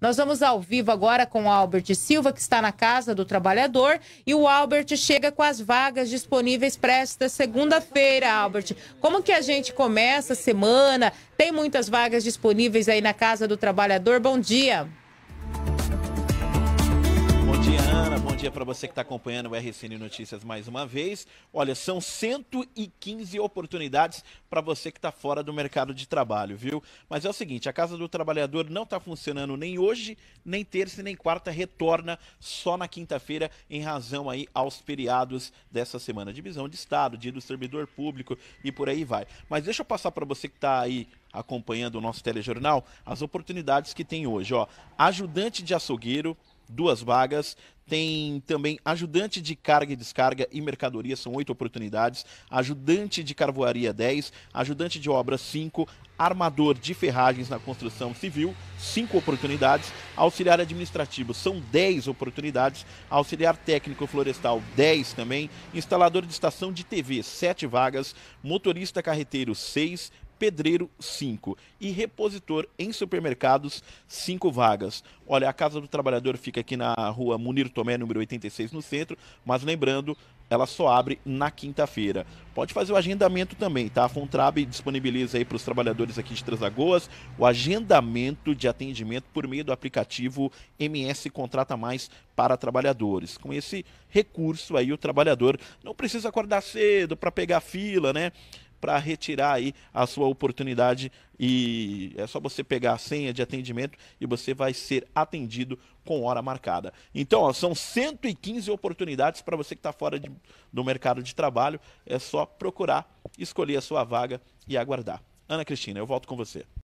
Nós vamos ao vivo agora com o Albert Silva, que está na Casa do Trabalhador, e o Albert chega com as vagas disponíveis para esta segunda-feira, Albert. Como que a gente começa a semana? Tem muitas vagas disponíveis aí na Casa do Trabalhador. Bom dia. dia para você que está acompanhando o RCN Notícias mais uma vez. Olha, são 115 oportunidades para você que está fora do mercado de trabalho, viu? Mas é o seguinte, a Casa do Trabalhador não está funcionando nem hoje, nem terça, nem quarta, retorna só na quinta-feira em razão aí aos feriados dessa semana. Divisão de Estado, dia do servidor público e por aí vai. Mas deixa eu passar para você que está aí acompanhando o nosso telejornal as oportunidades que tem hoje, ó. Ajudante de açougueiro, duas vagas. Tem também ajudante de carga e descarga e mercadoria, são oito oportunidades. Ajudante de carvoaria, 10. Ajudante de obra, 5. Armador de ferragens na construção civil, 5 oportunidades. Auxiliar administrativo, são 10 oportunidades. Auxiliar técnico florestal, 10 também. Instalador de estação de TV, 7 vagas. Motorista carreteiro, 6 pedreiro 5 e repositor em supermercados 5 vagas. Olha, a Casa do Trabalhador fica aqui na rua Munir Tomé, número 86, no centro, mas lembrando, ela só abre na quinta-feira. Pode fazer o agendamento também, tá? A Fontrab disponibiliza aí para os trabalhadores aqui de Lagoas o agendamento de atendimento por meio do aplicativo MS Contrata Mais para trabalhadores. Com esse recurso aí o trabalhador não precisa acordar cedo para pegar fila, né? para retirar aí a sua oportunidade e é só você pegar a senha de atendimento e você vai ser atendido com hora marcada. Então, ó, são 115 oportunidades para você que está fora de, do mercado de trabalho. É só procurar, escolher a sua vaga e aguardar. Ana Cristina, eu volto com você.